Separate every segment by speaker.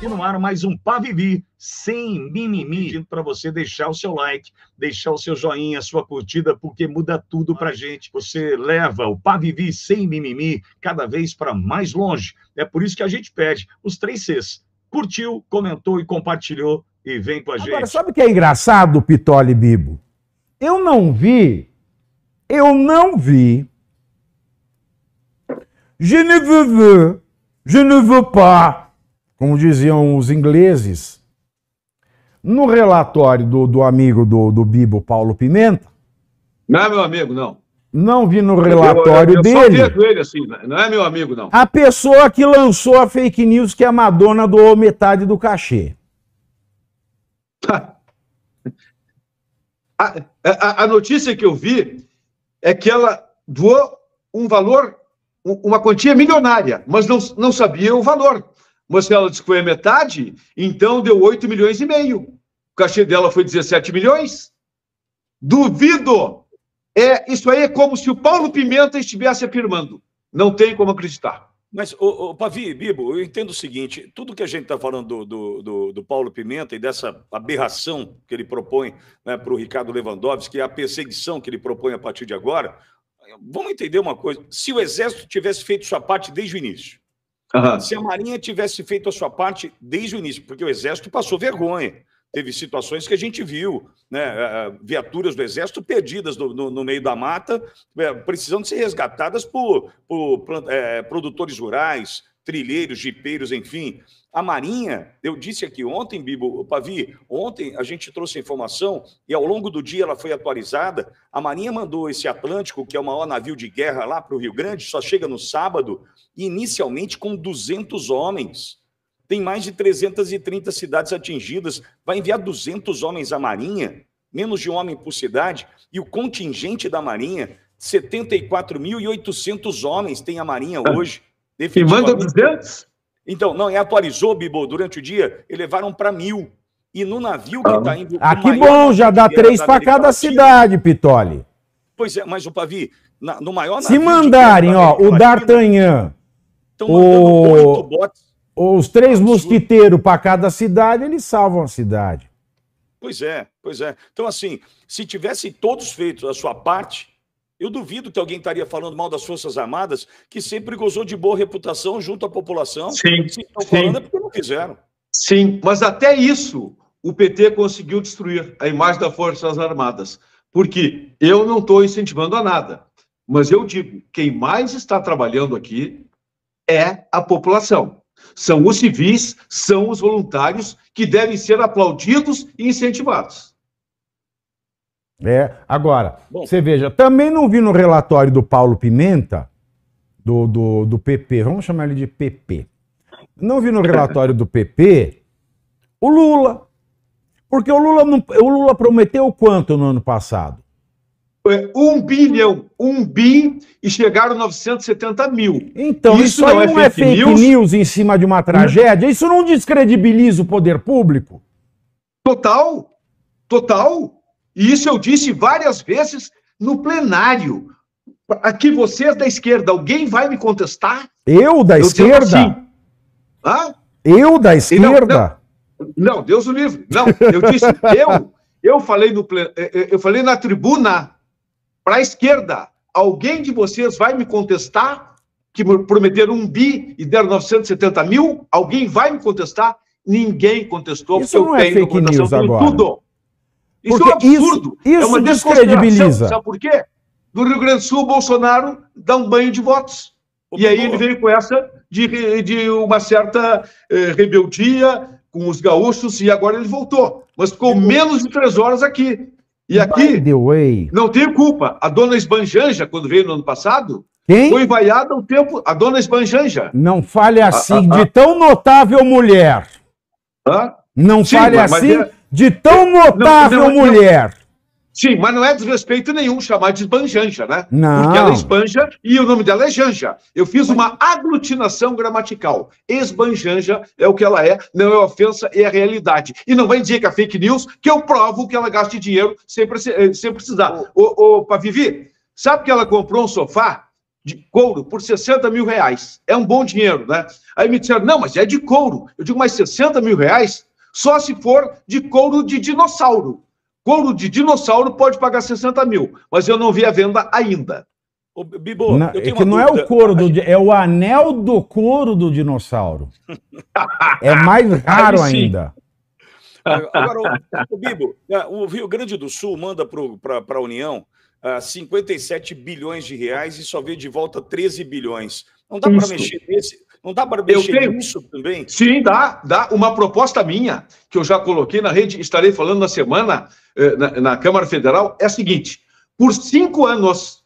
Speaker 1: E no ar mais um Pavivi sem mimimi, pedindo para você deixar o seu like, deixar o seu joinha, a sua curtida, porque muda tudo para gente. Você leva o Pavivi sem mimimi cada vez para mais longe. É por isso que a gente pede os três Cs. Curtiu, comentou e compartilhou e vem com a Agora, gente. Agora, sabe
Speaker 2: o que é engraçado, Pitoli Bibo? Eu não vi eu não vi. Je ne veux, veux, je ne veux pas, como diziam os ingleses. No relatório do, do amigo do, do Bibo, Paulo Pimenta.
Speaker 3: Não é meu amigo, não.
Speaker 2: Não vi no relatório eu, eu, eu dele. Só
Speaker 3: ele assim, né? não é meu amigo, não. A
Speaker 2: pessoa que lançou a fake news que a Madonna doou metade do cachê.
Speaker 3: a, a, a notícia que eu vi é que ela doou um valor, uma quantia milionária, mas não, não sabia o valor. Mas se ela disse que foi a metade, então deu 8 milhões e meio. O cachê dela foi 17 milhões. Duvido! É, isso aí é como se o Paulo Pimenta estivesse afirmando. Não
Speaker 1: tem como acreditar. Mas, o, o, Pavi, Bibo, eu entendo o seguinte: tudo que a gente está falando do, do, do, do, Paulo Pimenta e dessa aberração que ele propõe né, para o Ricardo Lewandowski, a perseguição que ele propõe a partir de agora, vamos entender uma coisa: se o Exército tivesse feito sua parte desde o início, uhum. se a Marinha tivesse feito a sua parte desde o início, porque o Exército passou vergonha. Teve situações que a gente viu, né? Eh, eh, viaturas do Exército perdidas no, no, no meio da mata, eh, precisando ser resgatadas por, por, por é, produtores rurais, trilheiros, jipeiros, enfim. A Marinha, eu disse aqui ontem, Bibo, Pavi, ontem a gente trouxe a informação e ao longo do dia ela foi atualizada. A Marinha mandou esse Atlântico, que é o maior navio de guerra lá para o Rio Grande, só chega no sábado, inicialmente com 200 homens. Tem mais de 330 cidades atingidas, vai enviar 200 homens à Marinha, menos de um homem por cidade, e o contingente da Marinha, 74.800 homens tem a Marinha ah. hoje. E manda 200? Então, não, e é, atualizou, Bibo, durante o dia, elevaram para mil. E no navio que está ah. indo. Ah, que bom, já dá três para cada
Speaker 2: cidade, Pitoli.
Speaker 1: Pois é, mas o Pavi, na, no maior navio. Se
Speaker 2: mandarem, ó, o D'Artagnan.
Speaker 1: Estão mandando o... oito botes
Speaker 2: os três mosquiteiros para cada cidade, eles salvam a cidade.
Speaker 1: Pois é, pois é. Então, assim, se tivessem todos feito a sua parte, eu duvido que alguém estaria falando mal das Forças Armadas, que sempre gozou de boa reputação junto à população. Sim. Se estão falando é porque não fizeram.
Speaker 3: Sim, mas até isso o PT conseguiu destruir a imagem das Forças Armadas. Porque eu não estou incentivando a nada. Mas eu digo: quem mais está trabalhando aqui é a população são os civis, são os voluntários que devem ser aplaudidos e incentivados.
Speaker 2: É, agora, Bom. você veja, também não vi no relatório do Paulo Pimenta, do, do, do PP, vamos chamar ele de PP. Não vi no relatório do PP o Lula. Porque o Lula, não, o Lula prometeu quanto no ano passado? É um bilhão, um bi, e chegaram 970 mil. Então, isso, isso não, é, não é fake, é fake news? news? em cima de uma tragédia? Isso não descredibiliza
Speaker 3: o poder público? Total, total. E isso eu disse várias vezes no plenário. Aqui vocês da esquerda, alguém vai me contestar?
Speaker 2: Eu da eu esquerda? Assim, eu da esquerda?
Speaker 3: Não, não, não, Deus o livre. Não, eu disse, eu, eu falei, no, é, eu falei na tribuna para a esquerda, alguém de vocês vai me contestar que prometeram um bi e deram 970 mil? Alguém vai me contestar? Ninguém contestou, isso porque não eu é tenho fake news agora. tudo. Isso é um absurdo. Isso, isso é uma descredibiliza. Sabe por quê? No Rio Grande do Sul, Bolsonaro dá um banho de votos. e aí ele veio com essa de, de uma certa eh, rebeldia com os gaúchos e agora ele voltou. Mas ficou menos de três horas aqui. E aqui, não tem culpa. A dona Esbanjanja, quando veio no ano passado, Quem? foi vaiada o tempo. A dona Esbanjanja.
Speaker 2: Não fale assim, ah, ah, de tão notável mulher.
Speaker 3: Ah? Não Sim, fale assim, é- de tão é notável não, não, mulher. Não, Sim, mas não é desrespeito nenhum chamar de esbanjanja, né? Não. Porque ela espanja e o nome dela é janja. Eu fiz uma aglutinação gramatical. Esbanjanja é o que ela é, não é ofensa, é a realidade. E não vai dizer que é fake news, que eu provo que ela gaste dinheiro sem, eh, sem precisar. o ô, Pavivi, sabe que ela comprou um sofá de couro por 60 mil reais. É um bom dinheiro, né? Aí me disseram, não, mas é de couro. Eu digo, mas 60 mil reais? Só se for de couro de dinossauro. Couro de dinossauro pode pagar 60 mil, mas eu não vi a venda ainda.
Speaker 2: Ô, Bibo, não, eu tenho é que não dúvida. é o couro do, é o anel do couro do dinossauro. é mais raro Aí, ainda.
Speaker 1: Agora, o, o Bibo, né, o Rio Grande do Sul manda para a União uh, ah, 57 bilhões de reais e só vê de volta 13 bilhões. Não dá para mexer nesse, não dá para mexer eu tenho... também? Sim, dá, dá. Uma proposta
Speaker 3: minha, que eu já coloquei na rede, estarei falando na semana eh, na, na Câmara Federal, é a seguinte: por cinco anos,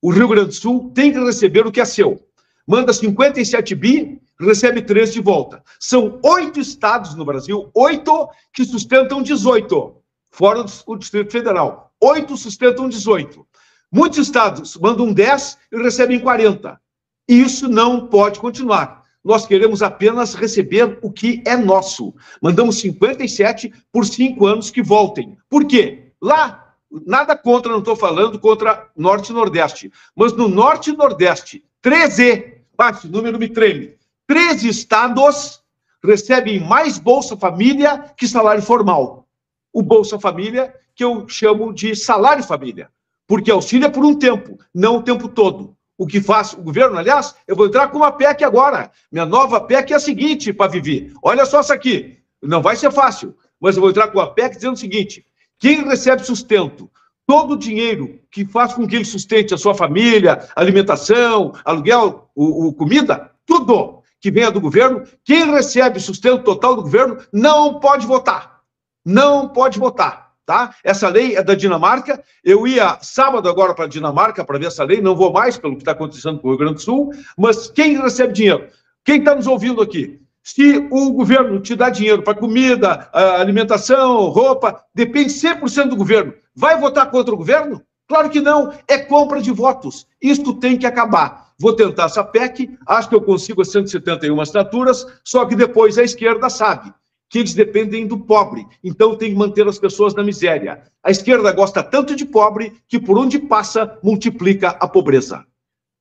Speaker 3: o Rio Grande do Sul tem que receber o que é seu. Manda 57 bi, recebe 3 de volta. São oito estados no Brasil, oito que sustentam 18, fora o Distrito Federal. Oito sustentam 18. Muitos estados mandam 10 e recebem 40. Isso não pode continuar. Nós queremos apenas receber o que é nosso. Mandamos 57 por cinco anos que voltem. Por quê? Lá, nada contra, não estou falando contra Norte e Nordeste, mas no Norte e Nordeste, 13, bate, número me treme, 13 estados recebem mais Bolsa Família que salário formal. O Bolsa Família, que eu chamo de salário família, porque auxilia é por um tempo, não o tempo todo o que faz o governo, aliás, eu vou entrar com uma PEC agora. Minha nova PEC é a seguinte, para viver. Olha só essa aqui. Não vai ser fácil, mas eu vou entrar com a PEC dizendo o seguinte: quem recebe sustento, todo o dinheiro que faz com que ele sustente a sua família, alimentação, aluguel, o, o comida, tudo que venha do governo, quem recebe sustento total do governo não pode votar. Não pode votar tá? Essa lei é da Dinamarca. Eu ia sábado agora para a Dinamarca para ver essa lei, não vou mais pelo que está acontecendo com o Rio Grande do Sul. Mas quem recebe dinheiro? Quem está nos ouvindo aqui? Se o governo te dá dinheiro para comida, alimentação, roupa, depende 100% do governo. Vai votar contra o governo? Claro que não, é compra de votos. Isto tem que acabar. Vou tentar essa PEC, acho que eu consigo as 171 assinaturas, só que depois a esquerda sabe que eles dependem do pobre, então tem que manter as pessoas na miséria. A esquerda gosta tanto de pobre que por onde passa multiplica a pobreza.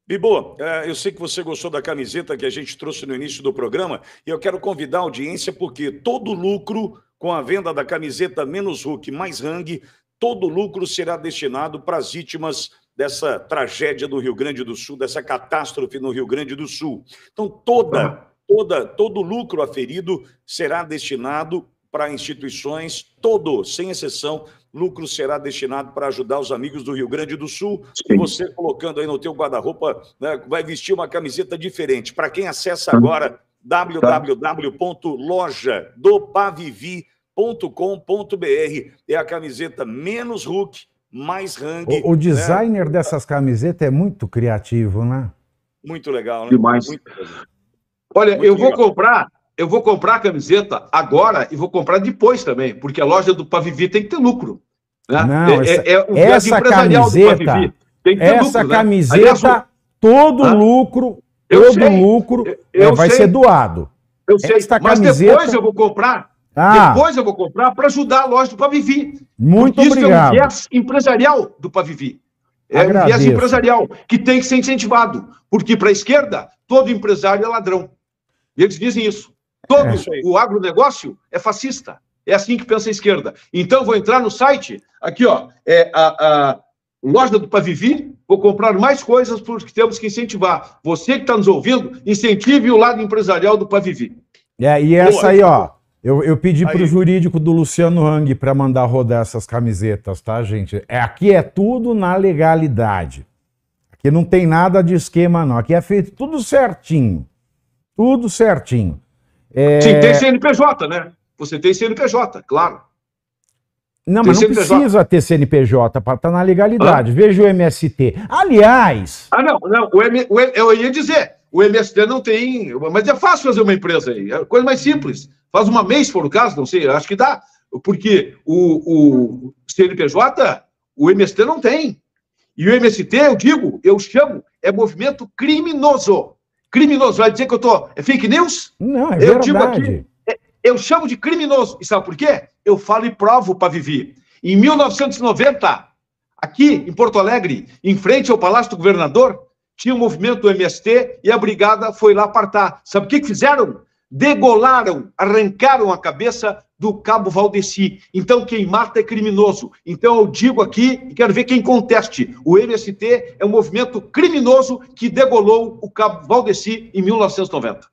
Speaker 1: Bibo, é, eu sei que você gostou da camiseta que a gente trouxe no início do programa e eu quero convidar a audiência porque todo lucro com a venda da camiseta menos Hulk mais Hang, todo lucro será destinado para as vítimas dessa tragédia do Rio Grande do Sul, dessa catástrofe no Rio Grande do Sul. Então toda toda, todo lucro aferido será destinado para instituições, todo, sem exceção, lucro será destinado para ajudar os amigos do Rio Grande do Sul. Sim. Você colocando aí no teu guarda-roupa, né, vai vestir uma camiseta diferente. Para quem acessa uhum. agora tá. www.lojadopavivi.com.br é a camiseta menos Hulk, mais Hang. O, o né? designer
Speaker 2: né? dessas camisetas é muito criativo, né?
Speaker 1: Muito legal,
Speaker 3: né? Demais. Muito legal. Olha, Muito eu legal. vou comprar, eu vou comprar a camiseta agora e vou comprar depois também, porque a loja do Pavivi tem que ter lucro.
Speaker 2: Né? Não, é, é essa, é, o essa camiseta, tem que ter essa lucro, né? É camiseta, né? todo ah, lucro, todo sei, lucro eu, eu né, vai sei, ser doado. Eu sei, esta mas camiseta... depois eu vou comprar.
Speaker 3: Ah, depois eu vou comprar para ajudar a loja do Pavivi. Muito isso obrigado. Isso é um viés empresarial do Pavivi. É Agradeço. um viés empresarial que tem que ser incentivado, porque para a esquerda todo empresário é ladrão. E eles dizem isso. Todo é. o agronegócio é fascista. É assim que pensa a esquerda. Então, vou entrar no site, aqui, ó, é a, a loja do Pavivi, vou comprar mais coisas porque temos que incentivar. Você que está nos ouvindo, incentive o lado empresarial do Pavivi.
Speaker 2: É, e essa aí, ó, eu, eu pedi para o jurídico do Luciano Hang para mandar rodar essas camisetas, tá, gente? É, aqui é tudo na legalidade. Aqui não tem nada de esquema, não. Aqui é feito tudo certinho. Tudo certinho. É... Sim, tem
Speaker 3: CNPJ, né? Você tem CNPJ, claro.
Speaker 2: Não, mas não CNPJ. precisa ter CNPJ para estar tá na legalidade. Ah. Veja o MST. Aliás.
Speaker 3: Ah, não, não. O M, o, eu ia dizer, o MST não tem. Mas é fácil fazer uma empresa aí. É coisa mais simples. Faz uma mês, por caso, não sei, acho que dá. Porque o, o CNPJ, o MST não tem. E o MST, eu digo, eu chamo, é movimento criminoso. Criminoso. Vai dizer que eu tô. É fake news? Não, é eu verdade. Digo aqui, é, eu chamo de criminoso. E sabe por quê? Eu falo e provo para viver. Em 1990, aqui em Porto Alegre, em frente ao Palácio do Governador, tinha o um movimento do MST e a brigada foi lá apartar. Sabe o que, que fizeram? degolaram, arrancaram a cabeça do cabo Valdeci. Então, quem mata é criminoso. Então, eu digo aqui e quero ver quem conteste. O MST é um movimento criminoso que degolou o cabo Valdeci em 1990.